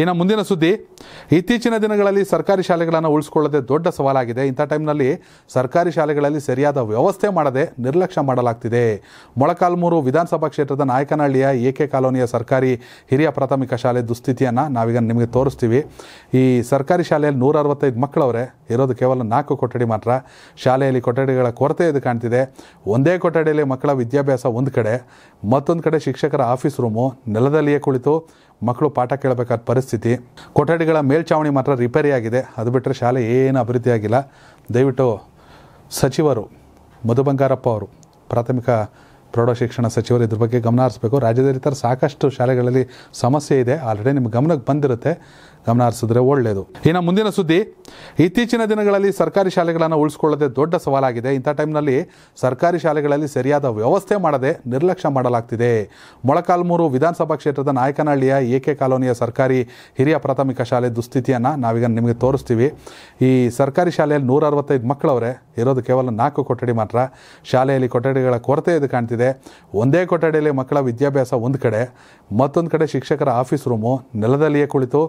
ಇನ್ನು ಮುಂದಿನ ಸುದ್ದಿ ಇತ್ತೀಚಿನ ದಿನಗಳಲ್ಲಿ ಸರ್ಕಾರಿ ಶಾಲೆಗಳನ್ನು ಉಳಿಸ್ಕೊಳ್ಳದೆ ದೊಡ್ಡ ಸವಾಲಾಗಿದೆ ಇಂಥ ಟೈಮ್ನಲ್ಲಿ ಸರ್ಕಾರಿ ಶಾಲೆಗಳಲ್ಲಿ ಸರಿಯಾದ ವ್ಯವಸ್ಥೆ ಮಾಡದೆ ನಿರ್ಲಕ್ಷ್ಯ ಮಾಡಲಾಗ್ತಿದೆ ಮೊಳಕಾಲ್ಮೂರು ವಿಧಾನಸಭಾ ಕ್ಷೇತ್ರದ ನಾಯಕನಹಳ್ಳಿಯ ಎ ಕೆ ಕಾಲೋನಿಯ ಸರ್ಕಾರಿ ಹಿರಿಯ ಪ್ರಾಥಮಿಕ ಶಾಲೆ ದುಸ್ಥಿತಿಯನ್ನು ನಾವೀಗ ನಿಮಗೆ ತೋರಿಸ್ತೀವಿ ಈ ಸರ್ಕಾರಿ ಶಾಲೆಯಲ್ಲಿ ನೂರ ಅರವತ್ತೈದು ಮಕ್ಕಳವರೇ ಇರೋದು ಕೇವಲ ನಾಲ್ಕು ಕೊಠಡಿ ಮಾತ್ರ ಶಾಲೆಯಲ್ಲಿ ಕೊಠಡಿಗಳ ಕೊರತೆ ಇದು ಕಾಣ್ತಿದೆ ಒಂದೇ ಕೊಠಡಿಯಲ್ಲಿ ಮಕ್ಕಳ ವಿದ್ಯಾಭ್ಯಾಸ ಒಂದು ಕಡೆ ಮತ್ತೊಂದು ಕಡೆ ಶಿಕ್ಷಕರ ಆಫೀಸ್ ರೂಮು ನೆಲದಲ್ಲಿಯೇ ಕುಳಿತು ಮಕ್ಕಳು ಪಾಠ ಕೇಳಬೇಕಾದ ಪರಿಸ್ಥಿತಿ ಕೊಠಡಿಗಳ ಮೇಲ್ಛಾವಣಿ ಮಾತ್ರ ರಿಪೇರಿ ಆಗಿದೆ ಅದು ಬಿಟ್ಟರೆ ಶಾಲೆ ಏನೂ ಅಭಿವೃದ್ಧಿ ಆಗಿಲ್ಲ ದಯವಿಟ್ಟು ಸಚಿವರು ಮಧು ಬಂಗಾರಪ್ಪ ಅವರು ಪ್ರಾಥಮಿಕ ಪ್ರೌಢ ಶಿಕ್ಷಣ ಸಚಿವರು ಇದ್ರ ಬಗ್ಗೆ ಗಮನ ಹರಿಸ್ಬೇಕು ರಾಜ್ಯದಲ್ಲಿ ಥರ ಸಾಕಷ್ಟು ಶಾಲೆಗಳಲ್ಲಿ ಸಮಸ್ಯೆ ಇದೆ ಆಲ್ರೆಡಿ ನಿಮ್ಮ ಗಮನಕ್ಕೆ ಬಂದಿರುತ್ತೆ ಗಮನ ಹರಿಸಿದ್ರೆ ಒಳ್ಳೆಯದು ಇನ್ನು ಮುಂದಿನ ಸುದ್ದಿ ಇತ್ತೀಚಿನ ದಿನಗಳಲ್ಲಿ ಸರ್ಕಾರಿ ಶಾಲೆಗಳನ್ನು ಉಳಿಸ್ಕೊಳ್ಳೋದೇ ದೊಡ್ಡ ಸವಾಲಾಗಿದೆ ಇಂಥ ಟೈಮ್ನಲ್ಲಿ ಸರ್ಕಾರಿ ಶಾಲೆಗಳಲ್ಲಿ ಸರಿಯಾದ ವ್ಯವಸ್ಥೆ ಮಾಡದೆ ನಿರ್ಲಕ್ಷ್ಯ ಮಾಡಲಾಗ್ತಿದೆ ಮೊಳಕಾಲ್ಮೂರು ವಿಧಾನಸಭಾ ಕ್ಷೇತ್ರದ ನಾಯಕನಹಳ್ಳಿಯ ಎ ಕೆ ಕಾಲೋನಿಯ ಸರ್ಕಾರಿ ಹಿರಿಯ ಪ್ರಾಥಮಿಕ ಶಾಲೆ ದುಸ್ಥಿತಿಯನ್ನು ನಾವೀಗ ನಿಮಗೆ ತೋರಿಸ್ತೀವಿ ಈ ಸರ್ಕಾರಿ ಶಾಲೆಯಲ್ಲಿ ನೂರ ಅರವತ್ತೈದು ಮಕ್ಕಳವರೇ ಇರೋದು ಕೇವಲ ನಾಲ್ಕು ಕೊಠಡಿ ಮಾತ್ರ ಶಾಲೆಯಲ್ಲಿ ಕೊಠಡಿಗಳ ಕೊರತೆ ಇದು ಕಾಣ್ತಿದೆ ಒಂದೇ ಕೊಠಡಿಯಲ್ಲಿ ಮಕ್ಕಳ ವಿದ್ಯಾಭ್ಯಾಸ ಒಂದು ಕಡೆ ಮತ್ತೊಂದು ಕಡೆ ಶಿಕ್ಷಕರ ಆಫೀಸ್ ರೂಮು ನೆಲದಲ್ಲಿಯೇ ಕುಳಿತು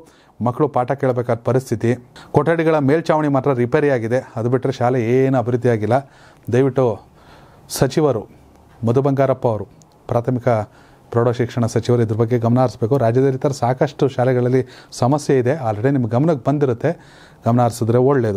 ಮಕ್ಕಳು ಪಾಠ ಕೇಳಬೇಕಾದ ಪರಿಸ್ಥಿತಿ ಕೊಠಡಿಗಳ ಮೇಲ್ಛಾವಣಿ ಮಾತ್ರ ರಿಪೇರಿ ಆಗಿದೆ ಅದು ಬಿಟ್ಟರೆ ಶಾಲೆ ಏನು ಅಭಿವೃದ್ಧಿ ಆಗಿಲ್ಲ ದಯವಿಟ್ಟು ಸಚಿವರು ಮಧು ಬಂಗಾರಪ್ಪ ಅವರು ಪ್ರಾಥಮಿಕ ಪ್ರೌಢ ಶಿಕ್ಷಣ ಸಚಿವರು ಇದ್ರ ಬಗ್ಗೆ ಗಮನ ಹರಿಸ್ಬೇಕು ರಾಜ್ಯದಲ್ಲಿ ಥರ ಸಾಕಷ್ಟು ಶಾಲೆಗಳಲ್ಲಿ ಸಮಸ್ಯೆ ಇದೆ ಆಲ್ರೆಡಿ ನಿಮ್ಮ ಗಮನಕ್ಕೆ ಬಂದಿರುತ್ತೆ ಗಮನ ಹರಿಸಿದ್ರೆ ಒಳ್ಳೆಯದು